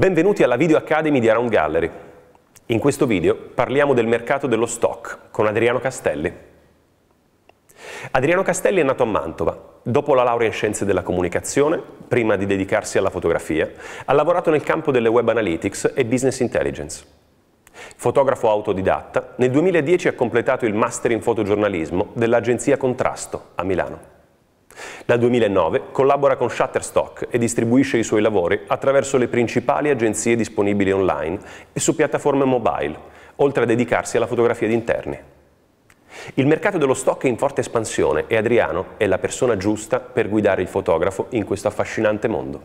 Benvenuti alla Video Academy di Around Gallery. In questo video parliamo del mercato dello stock con Adriano Castelli. Adriano Castelli è nato a Mantova. Dopo la laurea in scienze della comunicazione, prima di dedicarsi alla fotografia, ha lavorato nel campo delle web analytics e business intelligence. Fotografo autodidatta, nel 2010 ha completato il master in fotogiornalismo dell'agenzia Contrasto a Milano. Dal 2009 collabora con Shutterstock e distribuisce i suoi lavori attraverso le principali agenzie disponibili online e su piattaforme mobile, oltre a dedicarsi alla fotografia di interni. Il mercato dello stock è in forte espansione e Adriano è la persona giusta per guidare il fotografo in questo affascinante mondo.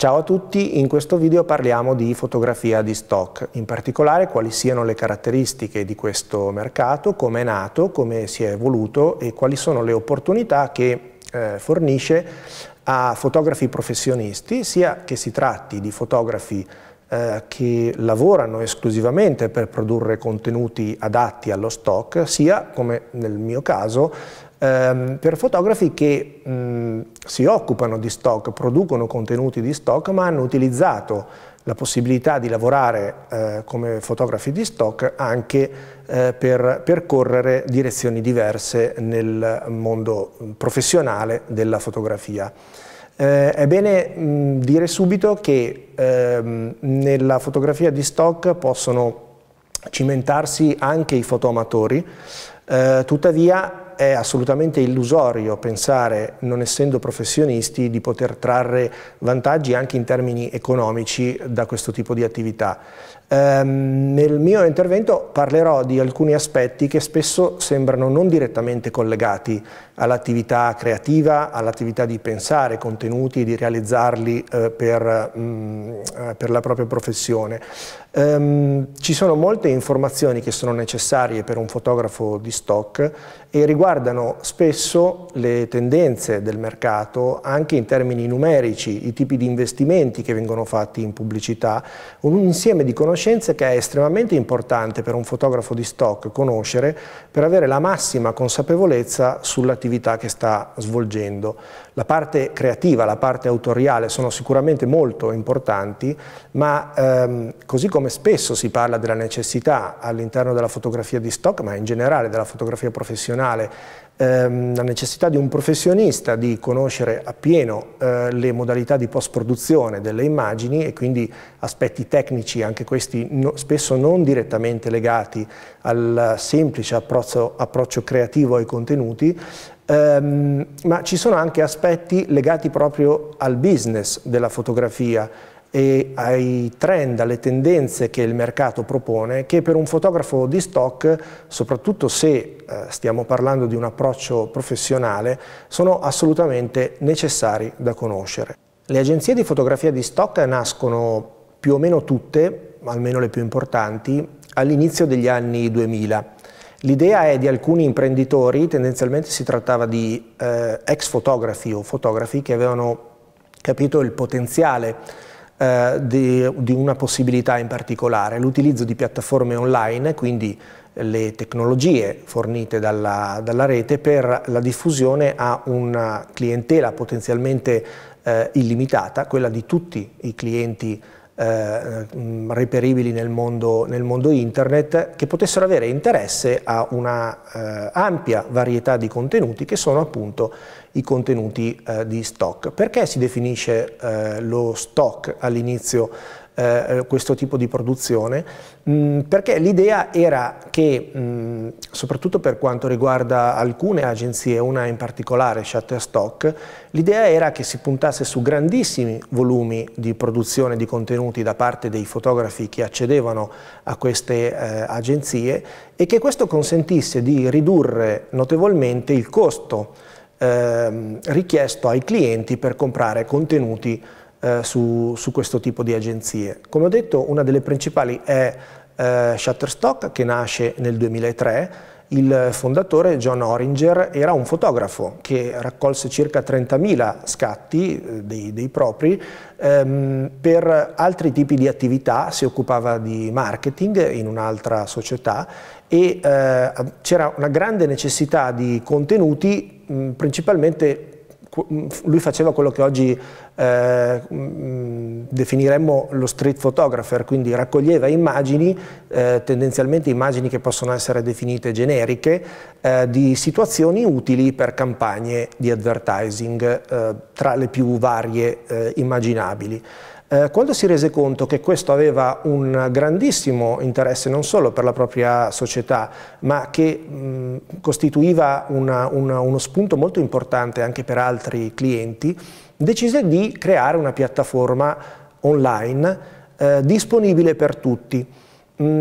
Ciao a tutti, in questo video parliamo di fotografia di stock, in particolare quali siano le caratteristiche di questo mercato, come è nato, come si è evoluto e quali sono le opportunità che eh, fornisce a fotografi professionisti, sia che si tratti di fotografi eh, che lavorano esclusivamente per produrre contenuti adatti allo stock, sia, come nel mio caso, ehm, per fotografi che mh, mm, si occupano di stock, producono contenuti di stock, ma hanno utilizzato la possibilità di lavorare eh, come fotografi di stock anche eh, per percorrere direzioni diverse nel mondo mm, professionale della fotografia. Eh, è bene mh, mm, dire subito che ehm, nella fotografia di stock possono cimentarsi anche i fotoamatori, eh, tuttavia è assolutamente illusorio pensare, non essendo professionisti, di poter trarre vantaggi anche in termini economici da questo tipo di attività. Ehm, nel mio intervento parlerò di alcuni aspetti che spesso sembrano non direttamente collegati all'attività creativa, all'attività di pensare contenuti e di realizzarli eh, per, mh, mm, eh, per, la propria professione. Ehm, ci sono molte informazioni che sono necessarie per un fotografo di stock e riguardano spesso le tendenze del mercato anche in termini numerici, i tipi di investimenti che vengono fatti in pubblicità, un insieme di conoscenze conoscenze che è estremamente importante per un fotografo di stock conoscere per avere la massima consapevolezza sull'attività che sta svolgendo. La parte creativa, la parte autoriale sono sicuramente molto importanti, ma ehm, così come spesso si parla della necessità all'interno della fotografia di stock, ma in generale della fotografia professionale, Ehm, la necessità di un professionista di conoscere appieno eh, le modalità di post-produzione delle immagini e quindi aspetti tecnici, anche questi no, spesso non direttamente legati al semplice approccio, approccio creativo ai contenuti, ehm, ma ci sono anche aspetti legati proprio al business della fotografia, e ai trend, alle tendenze che il mercato propone, che per un fotografo di stock, soprattutto se eh, stiamo parlando di un approccio professionale, sono assolutamente necessari da conoscere. Le agenzie di fotografia di stock nascono più o meno tutte, almeno le più importanti, all'inizio degli anni 2000. L'idea è di alcuni imprenditori, tendenzialmente si trattava di eh, ex fotografi o fotografi che avevano capito il potenziale eh, di, di una possibilità in particolare, l'utilizzo di piattaforme online, quindi le tecnologie fornite dalla, dalla, rete per la diffusione a una clientela potenzialmente eh, illimitata, quella di tutti i clienti eh, reperibili nel mondo, nel mondo, internet, che potessero avere interesse a una eh, ampia varietà di contenuti che sono appunto i contenuti eh, di stock. Perché si definisce eh, lo stock all'inizio eh, questo tipo di produzione? Mh, mm, perché l'idea era che, mh, mm, soprattutto per quanto riguarda alcune agenzie, una in particolare, Shutterstock, l'idea era che si puntasse su grandissimi volumi di produzione di contenuti da parte dei fotografi che accedevano a queste eh, agenzie e che questo consentisse di ridurre notevolmente il costo ehm, richiesto ai clienti per comprare contenuti eh, su, su, questo tipo di agenzie. Come ho detto, una delle principali è eh, Shutterstock che nasce nel 2003 il fondatore John Oringer era un fotografo che raccolse circa 30.000 scatti eh, dei, dei propri ehm, per altri tipi di attività, si occupava di marketing in un'altra società e eh, c'era una grande necessità di contenuti mh, principalmente Mm, lui faceva quello che oggi eh, mm, definiremmo lo street photographer, quindi raccoglieva immagini, eh, tendenzialmente immagini che possono essere definite generiche, eh, di situazioni utili per campagne di advertising eh, tra le più varie eh, immaginabili. Eh, quando si rese conto che questo aveva un grandissimo interesse non solo per la propria società, ma che mh, costituiva una, una, uno spunto molto importante anche per altri clienti, decise di creare una piattaforma online eh, disponibile per tutti.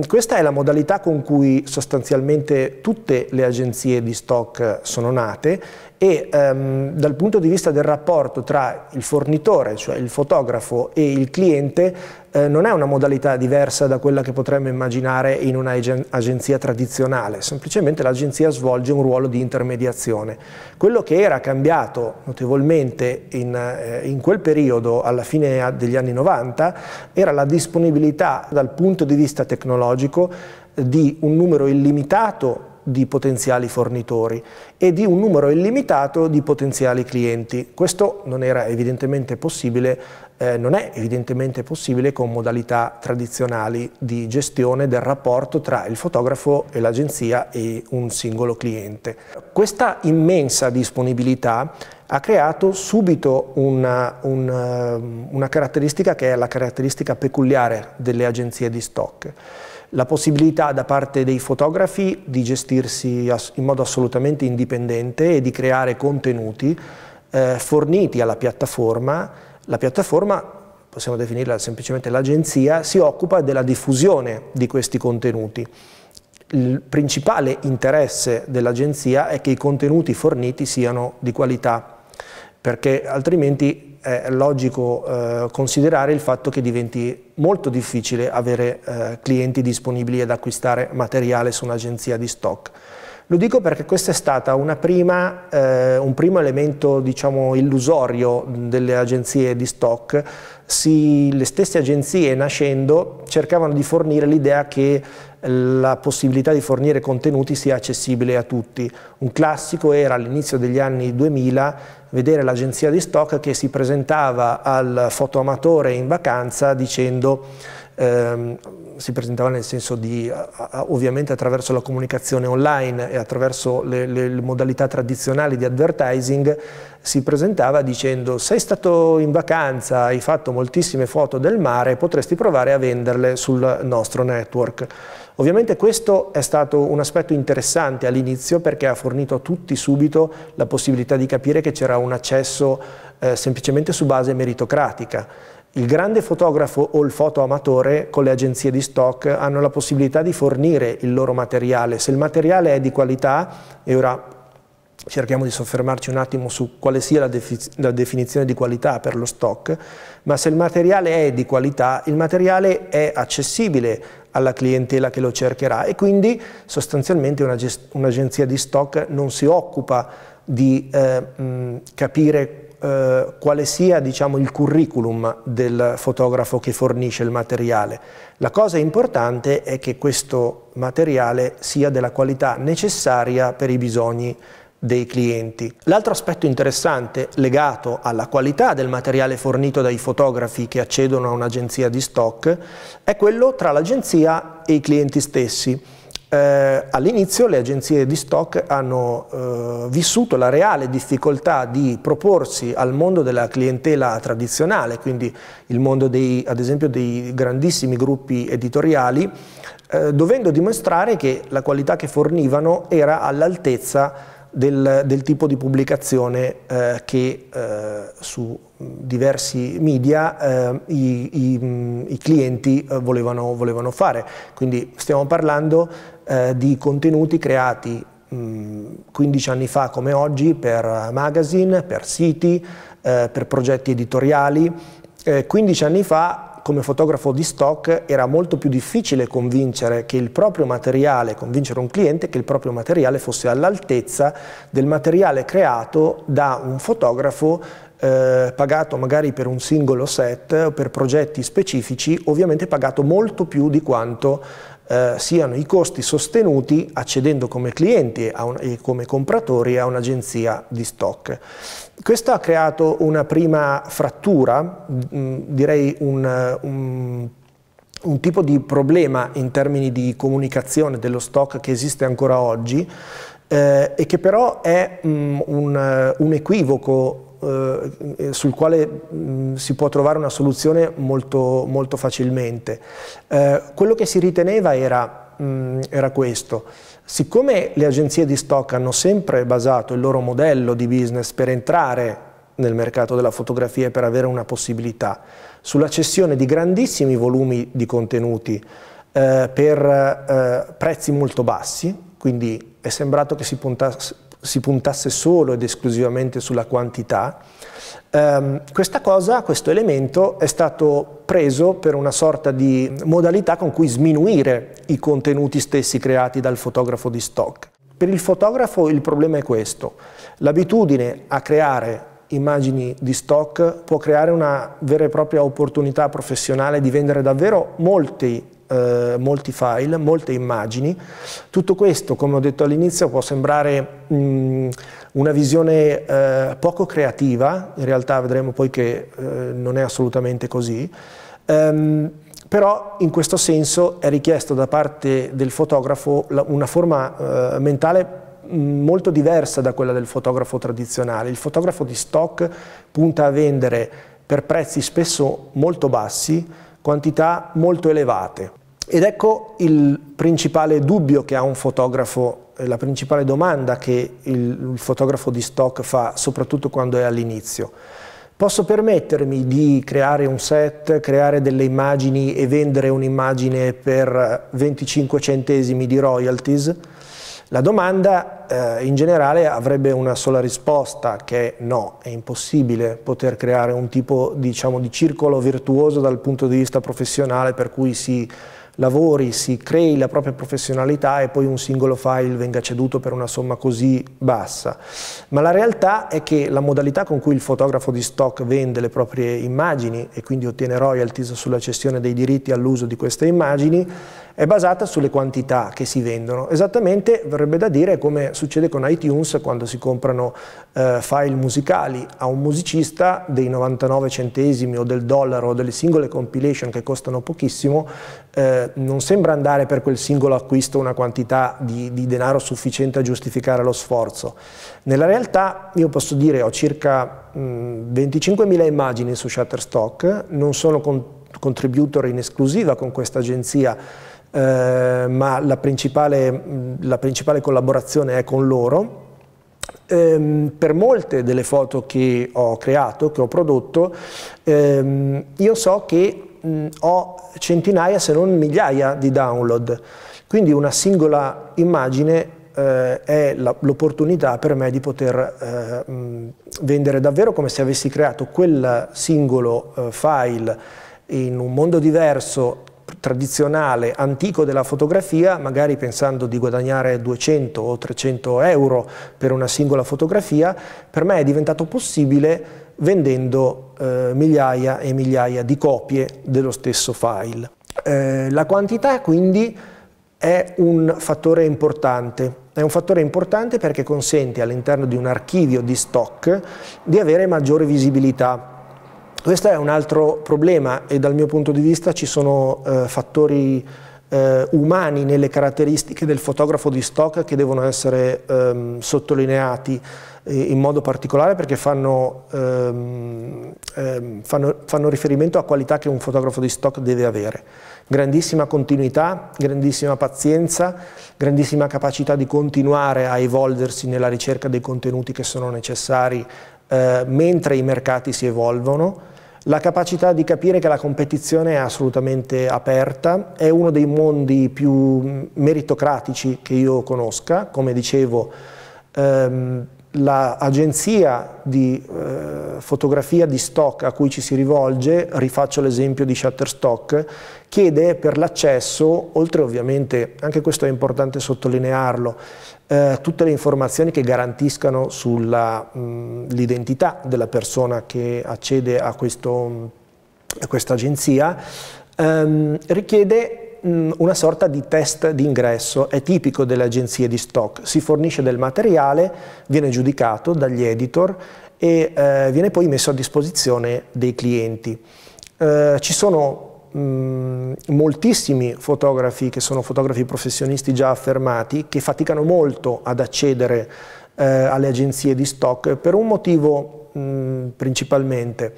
questa è la modalità con cui sostanzialmente tutte le agenzie di stock eh, sono nate e ehm, dal punto di vista del rapporto tra il fornitore, cioè il fotografo e il cliente, eh, non è una modalità diversa da quella che potremmo immaginare in un'agenzia tradizionale, semplicemente l'agenzia svolge un ruolo di intermediazione. Quello che era cambiato notevolmente in, eh, in quel periodo, alla fine degli anni 90, era la disponibilità dal punto di vista tecnologico di un numero illimitato di potenziali fornitori e di un numero illimitato di potenziali clienti. Questo non era evidentemente possibile, eh, non è evidentemente possibile con modalità tradizionali di gestione del rapporto tra il fotografo e l'agenzia e un singolo cliente. Questa immensa disponibilità ha creato subito una, una, ehm, una caratteristica che è la caratteristica peculiare delle agenzie di stock la possibilità da parte dei fotografi di gestirsi in modo assolutamente indipendente e di creare contenuti eh, forniti alla piattaforma. La piattaforma, possiamo definirla semplicemente l'agenzia, si occupa della diffusione di questi contenuti. Il principale interesse dell'agenzia è che i contenuti forniti siano di qualità, perché altrimenti è logico eh, considerare il fatto che diventi molto difficile avere eh, clienti disponibili ad acquistare materiale su un'agenzia di stock. Lo dico perché questo è stato eh, un primo elemento diciamo, illusorio delle agenzie di stock. Si, le stesse agenzie nascendo cercavano di fornire l'idea che la possibilità di fornire contenuti sia accessibile a tutti. Un classico era all'inizio degli anni 2000 vedere l'agenzia di stock che si presentava al fotoamatore in vacanza dicendo, ehm, si presentava nel senso di, ovviamente attraverso la comunicazione online e attraverso le, le, le modalità tradizionali di advertising, si presentava dicendo sei stato in vacanza, hai fatto moltissime foto del mare, potresti provare a venderle sul nostro network. Ovviamente questo è stato un aspetto interessante all'inizio perché ha fornito a tutti subito la possibilità di capire che c'era era un accesso eh, semplicemente su base meritocratica. Il grande fotografo o il foto amatore con le agenzie di stock hanno la possibilità di fornire il loro materiale. Se il materiale è di qualità, e ora cerchiamo di soffermarci un attimo su quale sia la, la, definizione di qualità per lo stock, ma se il materiale è di qualità, il materiale è accessibile alla clientela che lo cercherà e quindi sostanzialmente un'agenzia di stock non si occupa di eh, mh, capire eh, quale sia diciamo, il curriculum del fotografo che fornisce il materiale. La cosa importante è che questo materiale sia della qualità necessaria per i bisogni dei clienti. L'altro aspetto interessante legato alla qualità del materiale fornito dai fotografi che accedono a un'agenzia di stock è quello tra l'agenzia e i clienti stessi eh, all'inizio le agenzie di stock hanno eh, vissuto la reale difficoltà di proporsi al mondo della clientela tradizionale, quindi il mondo dei, ad esempio dei grandissimi gruppi editoriali, eh, dovendo dimostrare che la qualità che fornivano era all'altezza del, del, tipo di pubblicazione eh, che eh, su diversi media eh, i, i, i, clienti eh, volevano, volevano fare. Quindi stiamo parlando eh, di contenuti creati mh, mm, 15 anni fa come oggi per magazine, per siti, eh, per progetti editoriali. Eh, 15 anni fa come fotografo di stock era molto più difficile convincere che il proprio materiale, convincere un cliente che il proprio materiale fosse all'altezza del materiale creato da un fotografo eh, pagato magari per un singolo set o per progetti specifici, ovviamente pagato molto più di quanto eh, siano i costi sostenuti accedendo come clienti un, e come compratori a un'agenzia di stock. Questo ha creato una prima frattura, mh, direi un, un un tipo di problema in termini di comunicazione dello stock che esiste ancora oggi eh, e che però è mh, un, un equivoco eh, eh, sul quale mh, si può trovare una soluzione molto, molto facilmente. Eh, quello che si riteneva era, mh, era questo. Siccome le agenzie di stock hanno sempre basato il loro modello di business per entrare nel mercato della fotografia e per avere una possibilità, sulla cessione di grandissimi volumi di contenuti eh, per eh, prezzi molto bassi, quindi è sembrato che si puntasse, si puntasse solo ed esclusivamente sulla quantità, Um, questa cosa, questo elemento è stato preso per una sorta di modalità con cui sminuire i contenuti stessi creati dal fotografo di stock. Per il fotografo il problema è questo, l'abitudine a creare immagini di stock può creare una vera e propria opportunità professionale di vendere davvero molti eh, molti file, molte immagini. Tutto questo, come ho detto all'inizio, può sembrare mh, mm, una visione eh, poco creativa, in realtà vedremo poi che eh, non è assolutamente così. Um, però in questo senso è richiesto da parte del fotografo una forma eh, mentale mm, molto diversa da quella del fotografo tradizionale. Il fotografo di stock punta a vendere per prezzi spesso molto bassi quantità molto elevate. Ed ecco il principale dubbio che ha un fotografo, eh, la principale domanda che il, il fotografo di stock fa, soprattutto quando è all'inizio. Posso permettermi di creare un set, creare delle immagini e vendere un'immagine per 25 eh, centesimi di royalties? La domanda eh, in generale avrebbe una sola risposta che è no, è impossibile poter creare un tipo diciamo, di circolo virtuoso dal punto di vista professionale per cui si lavori, si crei la propria professionalità e poi un singolo file venga ceduto per una somma così bassa. Ma la realtà è che la modalità con cui il fotografo di stock vende le proprie immagini e quindi ottiene royalties sulla cessione dei diritti all'uso di queste immagini è basata sulle quantità che si vendono. Esattamente verrebbe da dire come succede con iTunes quando si comprano eh, file musicali a un musicista dei 99 centesimi o del dollaro o delle singole compilation che costano pochissimo, eh, non sembra andare per quel singolo acquisto una quantità di, di denaro sufficiente a giustificare lo sforzo. Nella realtà io posso dire ho circa 25.000 immagini su Shutterstock, non sono con contributor in esclusiva con questa agenzia, eh, ma la principale, la principale, collaborazione è con loro. Ehm, per molte delle foto che ho creato, che ho prodotto, ehm, io so che mh, ho centinaia se non migliaia di download, quindi una singola immagine eh, è l'opportunità per me di poter eh, mh, vendere davvero come se avessi creato quel singolo eh, file in un mondo diverso tradizionale antico della fotografia, magari pensando di guadagnare 200 o 300 euro per una singola fotografia, per me è diventato possibile vendendo eh, migliaia e migliaia di copie dello stesso file. Eh, la quantità quindi è un fattore importante. È un fattore importante perché consente all'interno di un archivio di stock di avere maggiore visibilità questo è un altro problema e dal mio punto di vista ci sono eh, fattori eh, umani nelle caratteristiche del fotografo di stock che devono essere ehm, sottolineati eh, in modo particolare perché fanno, ehm, ehm, fanno, fanno riferimento a qualità che un fotografo di stock deve avere. Grandissima continuità, grandissima pazienza, grandissima capacità di continuare a evolversi nella ricerca dei contenuti che sono necessari eh, mentre i mercati si evolvono, la capacità di capire che la competizione è assolutamente aperta, è uno dei mondi più meritocratici che io conosca, come dicevo ehm, l'agenzia di eh, fotografia di stock a cui ci si rivolge, rifaccio l'esempio di Shutterstock, chiede per l'accesso, oltre ovviamente, anche questo è importante sottolinearlo, eh, tutte le informazioni che garantiscano sull'identità della persona che accede a, questo, a questa agenzia, ehm, richiede Mm, una sorta di test d'ingresso, è tipico delle agenzie di stock, si fornisce del materiale, viene giudicato dagli editor e eh, viene poi messo a disposizione dei clienti. Eh, ci sono mh, mm, moltissimi fotografi che sono fotografi professionisti già affermati che faticano molto ad accedere eh, alle agenzie di stock per un motivo mh, mm, principalmente.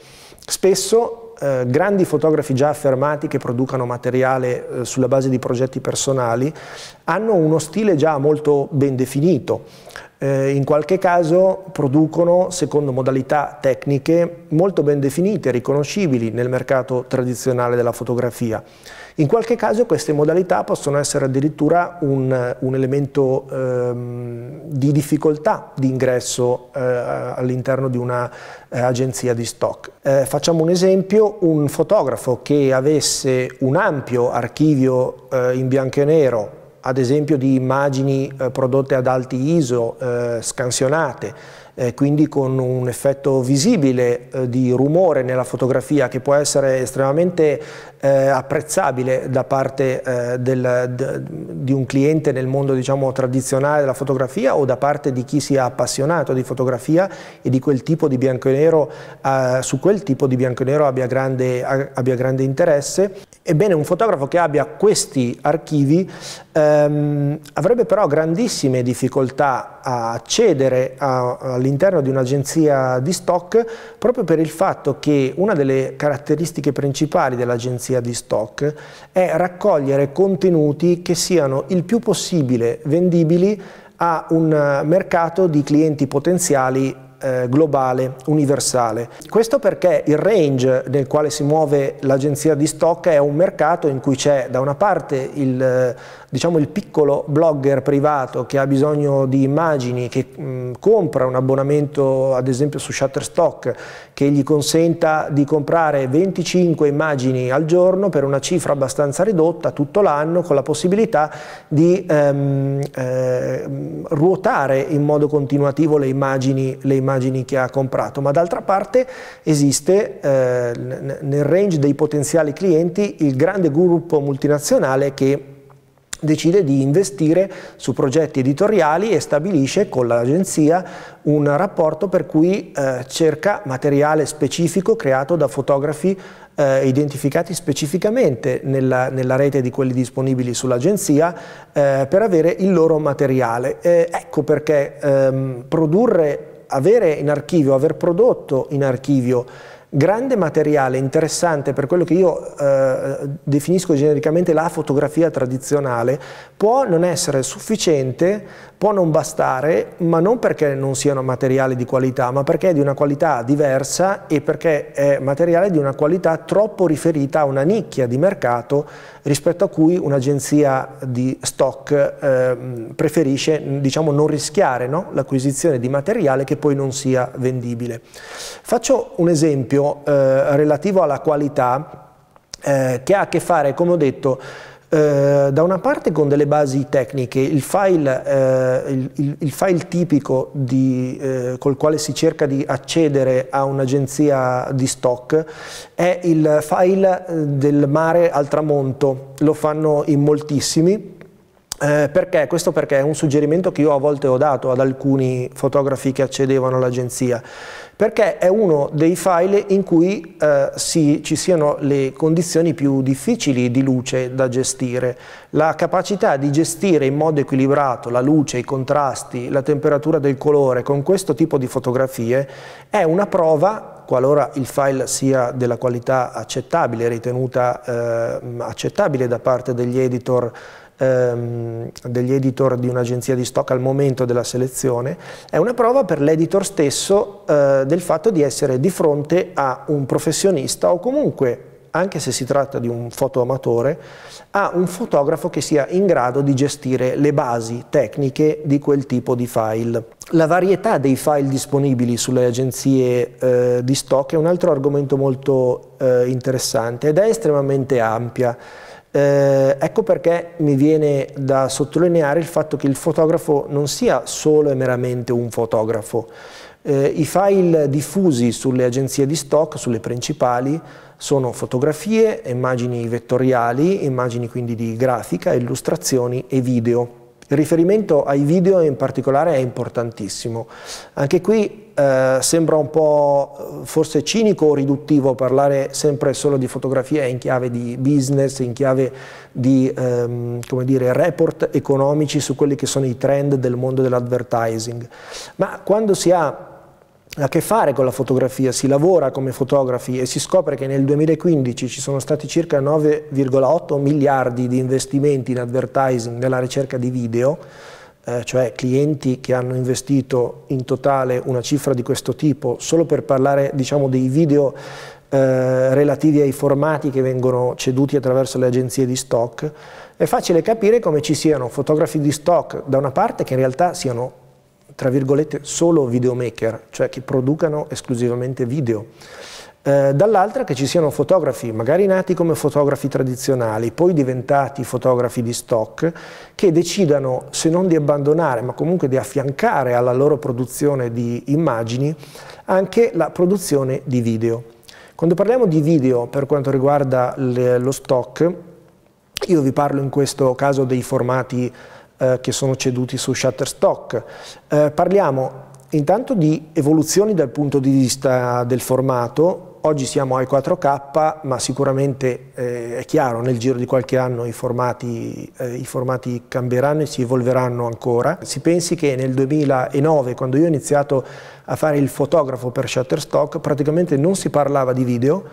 Spesso eh, grandi fotografi già affermati che producano materiale eh, sulla base di progetti personali hanno uno stile già molto ben definito, eh, in qualche caso producono secondo modalità tecniche molto ben definite, riconoscibili nel mercato tradizionale della fotografia. In qualche caso queste modalità possono essere addirittura un, un elemento ehm, di difficoltà di ingresso eh, all'interno di un'agenzia eh, di stock. Eh, facciamo un esempio, un fotografo che avesse un ampio archivio eh, in bianco e nero ad esempio di immagini eh, prodotte ad alti ISO, eh, scansionate, eh, quindi con un effetto visibile eh, di rumore nella fotografia che può essere estremamente eh, apprezzabile da parte eh, del, de, di un cliente nel mondo diciamo, tradizionale della fotografia o da parte di chi si è appassionato di fotografia e di quel tipo di bianco e nero, eh, su quel tipo di bianco e nero abbia grande, abbia grande interesse. Ebbene, un fotografo che abbia questi archivi ehm, avrebbe però grandissime difficoltà a accedere all'interno di un'agenzia di stock proprio per il fatto che una delle caratteristiche principali dell'agenzia sia di stock, è raccogliere contenuti che siano il più possibile vendibili a un mercato di clienti potenziali eh, globale, universale. Questo perché il range nel quale si muove l'agenzia di stock è un mercato in cui c'è da una parte il, eh, diciamo, il piccolo blogger privato che ha bisogno di immagini, che mh, compra un abbonamento ad esempio su Shutterstock che gli consenta di comprare 25 immagini al giorno per una cifra abbastanza ridotta tutto l'anno con la possibilità di ehm, eh, ruotare in modo continuativo le immagini, le immagini immagini che ha comprato, ma d'altra parte esiste eh, nel range dei potenziali clienti il grande gruppo multinazionale che decide di investire su progetti editoriali e stabilisce con l'agenzia un rapporto per cui eh, cerca materiale specifico creato da fotografi eh, identificati specificamente nella, nella, rete di quelli disponibili sull'agenzia eh, per avere il loro materiale. Eh, ecco perché ehm, produrre avere in archivio, aver prodotto in archivio grande materiale interessante per quello che io eh, definisco genericamente la fotografia tradizionale, può non essere sufficiente, può non bastare, ma non perché non siano materiali di qualità, ma perché è di una qualità diversa e perché è materiale di una qualità troppo riferita a una nicchia di mercato rispetto a cui un'agenzia di stock eh, preferisce diciamo, non rischiare no? l'acquisizione di materiale che poi non sia vendibile. Faccio un esempio esempio eh, relativo alla qualità eh, che ha a che fare, come ho detto, eh, da una parte con delle basi tecniche, il file, eh, il, il file tipico di, eh, col quale si cerca di accedere a un'agenzia di stock è il file eh, del mare al tramonto, lo fanno in moltissimi eh, perché? Questo perché è un suggerimento che io a volte ho dato ad alcuni fotografi che accedevano all'agenzia, perché è uno dei file in cui eh, si, ci siano le condizioni più difficili di luce da gestire. La capacità di gestire in modo equilibrato la luce, i contrasti, la temperatura del colore con questo tipo di fotografie è una prova qualora il file sia della qualità accettabile, ritenuta eh, accettabile da parte degli editor ehm, degli editor di un'agenzia di stock al momento della selezione, è una prova per l'editor stesso eh, del fatto di essere di fronte a un professionista o comunque anche se si tratta di un fotoamatore, a un fotografo che sia in grado di gestire le basi tecniche di quel tipo di file. La varietà dei file disponibili sulle agenzie eh, di stock è un altro argomento molto eh, interessante ed è estremamente ampia. Eh, ecco perché mi viene da sottolineare il fatto che il fotografo non sia solo e meramente un fotografo. Eh, I file diffusi sulle agenzie di stock, sulle principali, sono fotografie, immagini vettoriali, immagini quindi di grafica, illustrazioni e video. Il riferimento ai video in particolare è importantissimo. Anche qui eh, sembra un po' forse cinico o riduttivo parlare sempre solo di fotografia in chiave di business, in chiave di ehm, dire, report economici su quelli che sono i trend del mondo dell'advertising, ma quando si ha a che fare con la fotografia, si lavora come fotografi e si scopre che nel 2015 ci sono stati circa 9,8 miliardi di investimenti in advertising nella ricerca di video, eh, cioè clienti che hanno investito in totale una cifra di questo tipo, solo per parlare diciamo, dei video eh, relativi ai formati che vengono ceduti attraverso le agenzie di stock, è facile capire come ci siano fotografi di stock da una parte che in realtà siano tra virgolette solo videomaker, cioè che producano esclusivamente video eh, dall'altra che ci siano fotografi, magari nati come fotografi tradizionali, poi diventati fotografi di stock, che decidano se non di abbandonare, ma comunque di affiancare alla loro produzione di immagini anche la produzione di video. Quando parliamo di video per quanto riguarda le, lo stock, io vi parlo in questo caso dei formati eh, che sono ceduti su Shutterstock. Eh, parliamo intanto di evoluzioni dal punto di vista del formato, oggi siamo ai 4K, ma sicuramente eh, è chiaro, nel giro di qualche anno i formati, eh, i formati, cambieranno e si evolveranno ancora. Si pensi che nel 2009, quando io ho iniziato a fare il fotografo per Shutterstock, praticamente non si parlava di video,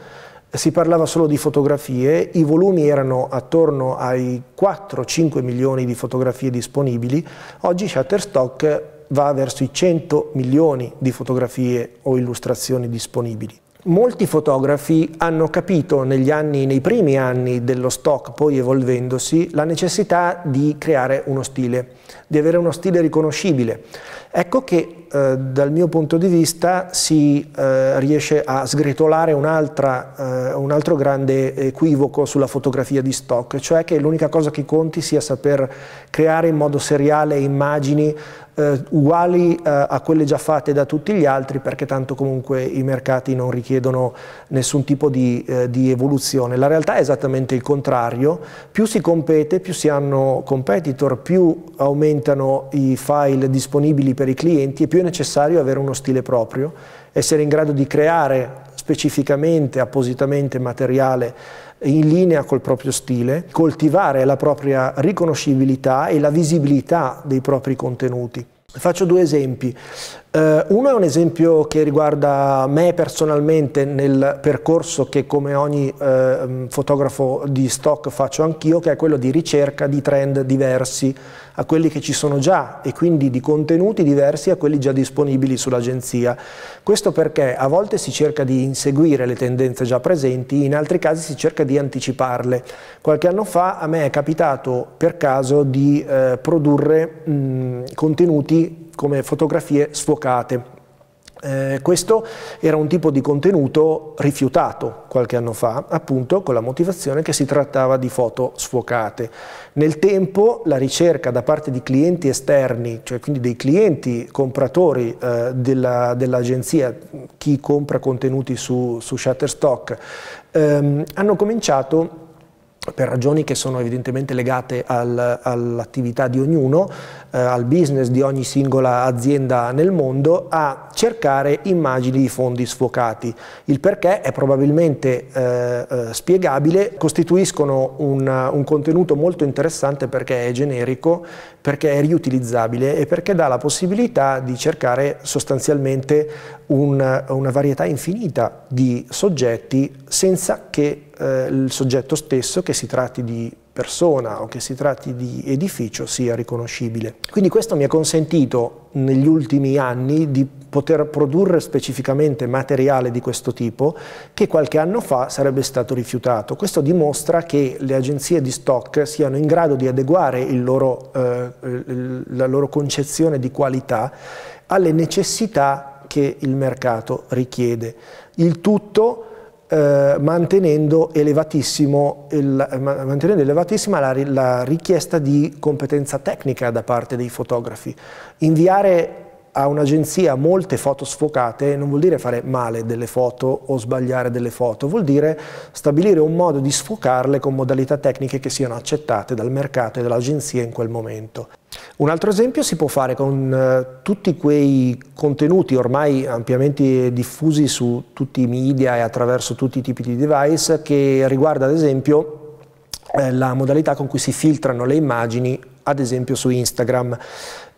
si parlava solo di fotografie, i volumi erano attorno ai 4-5 milioni di fotografie disponibili, oggi Shutterstock va verso i 100 milioni di fotografie o illustrazioni disponibili molti fotografi hanno capito anni, nei primi anni dello stock, poi evolvendosi, la necessità di creare uno stile di avere uno stile riconoscibile. Ecco che eh, dal mio punto di vista si eh, riesce a sgretolare un, eh, un altro grande equivoco sulla fotografia di stock, cioè che l'unica cosa che conti sia saper creare in modo seriale immagini eh, uguali eh, a quelle già fatte da tutti gli altri perché tanto comunque i mercati non richiedono nessun tipo di, eh, di evoluzione. La realtà è esattamente il contrario, più si compete, più si hanno competitor, più aumenta aumentano i file disponibili per i clienti e più è necessario avere uno stile proprio, essere in grado di creare specificamente, appositamente materiale in linea col proprio stile, coltivare la propria riconoscibilità e la visibilità dei propri contenuti. Faccio due esempi. Eh, uno è un esempio che riguarda me personalmente nel percorso che come ogni eh, fotografo di stock faccio anch'io, che è quello di ricerca di trend diversi a quelli che ci sono già e quindi di contenuti diversi a quelli già disponibili sull'agenzia. Questo perché a volte si cerca di inseguire le tendenze già presenti, in altri casi si cerca di anticiparle. Qualche anno fa a me è capitato per caso di eh, produrre mh, contenuti come fotografie sfocate. Eh, questo era un tipo di contenuto rifiutato qualche anno fa, appunto con la motivazione che si trattava di foto sfocate. Nel tempo la ricerca da parte di clienti esterni, cioè quindi dei clienti compratori eh, dell'agenzia, chi compra contenuti su, su Shutterstock, ehm, hanno cominciato a per ragioni che sono evidentemente legate al, all'attività di ognuno, eh, al business di ogni singola azienda nel mondo, a cercare immagini di fondi sfocati. Il perché è probabilmente eh, eh spiegabile, costituiscono un, un contenuto molto interessante perché è generico, perché è riutilizzabile e perché dà la possibilità di cercare sostanzialmente una, una varietà infinita di soggetti senza che eh, il soggetto stesso, che si tratti di persona o che si tratti di edificio, sia riconoscibile. Quindi questo mi ha consentito negli ultimi anni di poter produrre specificamente materiale di questo tipo che qualche anno fa sarebbe stato rifiutato. Questo dimostra che le agenzie di stock siano in grado di adeguare loro, eh, la loro concezione di qualità alle necessità che il mercato richiede. Il tutto eh, mantenendo, il, eh, mantenendo, elevatissima la, la richiesta di competenza tecnica da parte dei fotografi. Inviare a un'agenzia molte foto sfocate non vuol dire fare male delle foto o sbagliare delle foto, vuol dire stabilire un modo di sfocarle con modalità tecniche che siano accettate dal mercato e dall'agenzia in quel momento. Un altro esempio si può fare con eh, tutti quei contenuti ormai ampiamente diffusi su tutti i media e attraverso tutti i tipi di device che riguarda ad esempio eh, la modalità con cui si filtrano le immagini, ad esempio su Instagram.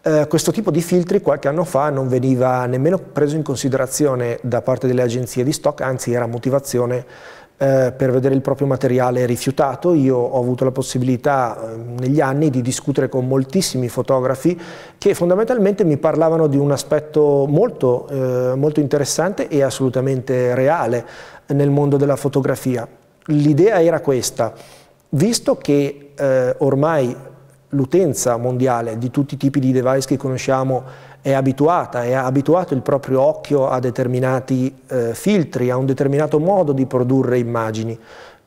Eh, questo tipo di filtri qualche anno fa non veniva nemmeno preso in considerazione da parte delle agenzie di stock, anzi era motivazione eh, per vedere il proprio materiale rifiutato. Io ho avuto la possibilità eh, negli anni di discutere con moltissimi fotografi che fondamentalmente mi parlavano di un aspetto molto, eh, molto interessante e assolutamente reale nel mondo della fotografia. L'idea era questa, visto che eh, ormai l'utenza mondiale di tutti i tipi di device che conosciamo è abituata, e ha abituato il proprio occhio a determinati eh, filtri, a un determinato modo di produrre immagini.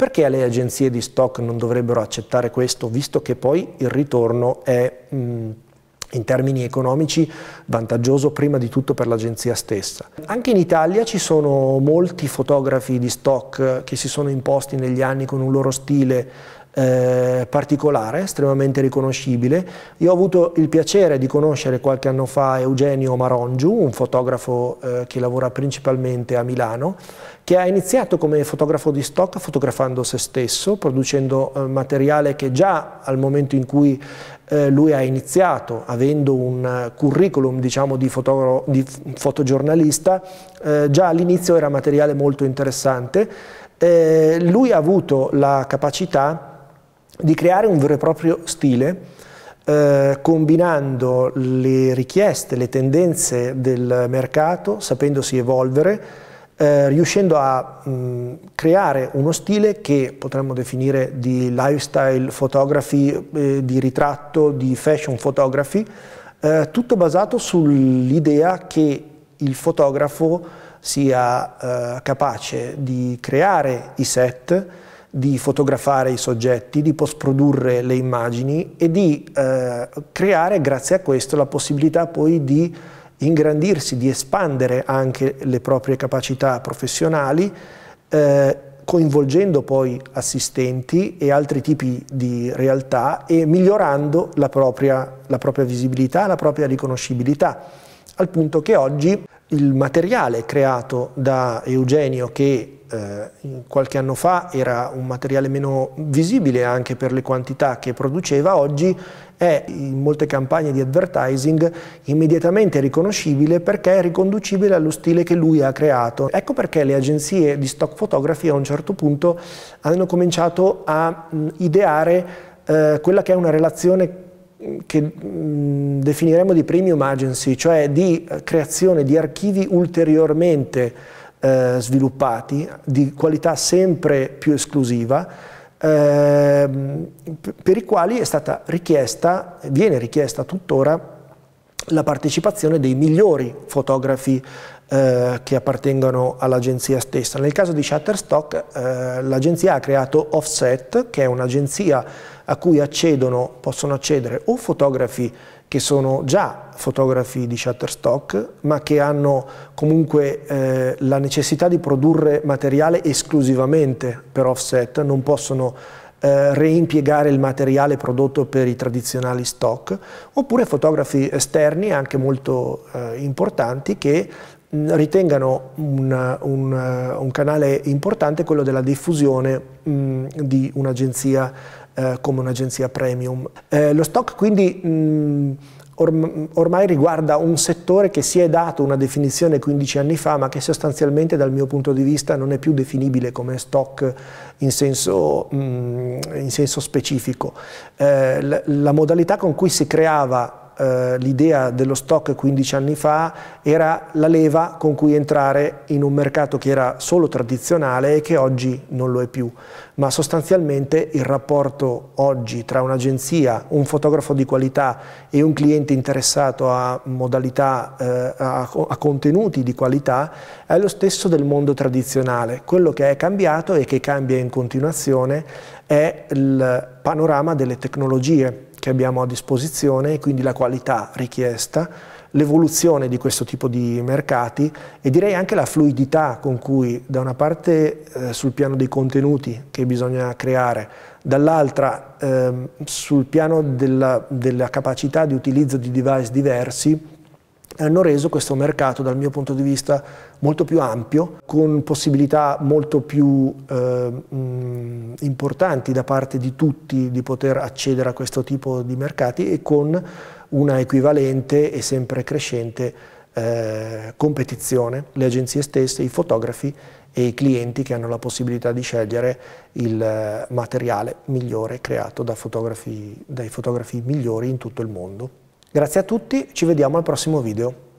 Perché le agenzie di stock non dovrebbero accettare questo, visto che poi il ritorno è mh, mm, in termini economici vantaggioso prima di tutto per l'agenzia stessa. Anche in Italia ci sono molti fotografi di stock che si sono imposti negli anni con un loro stile eh, particolare, estremamente riconoscibile. Io ho avuto il piacere di conoscere qualche anno fa Eugenio Marongiu, un fotografo eh, che lavora principalmente a Milano, che ha iniziato come fotografo di stock fotografando se stesso, producendo eh, materiale che già al momento in cui eh, lui ha iniziato, avendo un eh, curriculum diciamo, di, foto, di fotogiornalista, già all'inizio era materiale molto interessante. lui ha avuto la capacità di creare un vero e proprio stile eh, combinando le richieste, le tendenze del mercato, sapendosi evolvere, eh, riuscendo a mh, mm, creare uno stile che potremmo definire di lifestyle photography, eh, di ritratto, di fashion photography, eh, tutto basato sull'idea che il fotografo sia eh, capace di creare i set, di fotografare i soggetti, di post-produrre le immagini e di eh, creare grazie a questo la possibilità poi di ingrandirsi, di espandere anche le proprie capacità professionali, eh, coinvolgendo poi assistenti e altri tipi di realtà e migliorando la propria, la propria visibilità, la propria riconoscibilità, al punto che oggi il materiale creato da Eugenio che eh, qualche anno fa era un materiale meno visibile anche per le quantità che produceva, oggi è in molte campagne di advertising immediatamente riconoscibile perché è riconducibile allo stile che lui ha creato. Ecco perché le agenzie di stock photography a un certo punto hanno cominciato a mm, ideare eh, quella che è una relazione che mm, definiremo di premium agency, cioè di eh, creazione di archivi ulteriormente eh, sviluppati, di qualità sempre più esclusiva, eh, per i quali è stata richiesta, viene richiesta tuttora, la partecipazione dei migliori fotografi eh, che appartengono all'agenzia stessa. Nel caso di Shutterstock eh, l'agenzia ha creato Offset, che è un'agenzia a cui accedono, possono accedere o fotografi che sono già fotografi di Shutterstock, ma che hanno comunque eh, la necessità di produrre materiale esclusivamente per offset, non possono eh, reimpiegare il materiale prodotto per i tradizionali stock, oppure fotografi esterni anche molto eh, importanti che mm, ritengano un, un, un, canale importante quello della diffusione mh, mm, di un'agenzia eh, come un'agenzia premium. Eh, lo stock quindi mh, mm, orm ormai riguarda un settore che si è dato una definizione 15 anni fa ma che sostanzialmente dal mio punto di vista non è più definibile come stock in senso, mh, mm, in senso specifico. Eh, la, la modalità con cui si creava eh, l'idea dello stock 15 anni fa era la leva con cui entrare in un mercato che era solo tradizionale e che oggi non lo è più, ma sostanzialmente il rapporto oggi tra un'agenzia, un fotografo di qualità e un cliente interessato a modalità, eh, a, a contenuti di qualità è lo stesso del mondo tradizionale. Quello che è cambiato e che cambia in continuazione è il panorama delle tecnologie che abbiamo a disposizione, e quindi la qualità richiesta, l'evoluzione di questo tipo di mercati e direi anche la fluidità con cui da una parte eh, sul piano dei contenuti che bisogna creare, dall'altra eh, sul piano della, della capacità di utilizzo di device diversi, hanno reso questo mercato dal mio punto di vista molto più ampio, con possibilità molto più eh, importanti da parte di tutti di poter accedere a questo tipo di mercati e con una equivalente e sempre crescente eh, competizione, le agenzie stesse, i fotografi e i clienti che hanno la possibilità di scegliere il eh, materiale migliore creato da fotografi, dai fotografi migliori in tutto il mondo. Grazie a tutti, ci vediamo al prossimo video.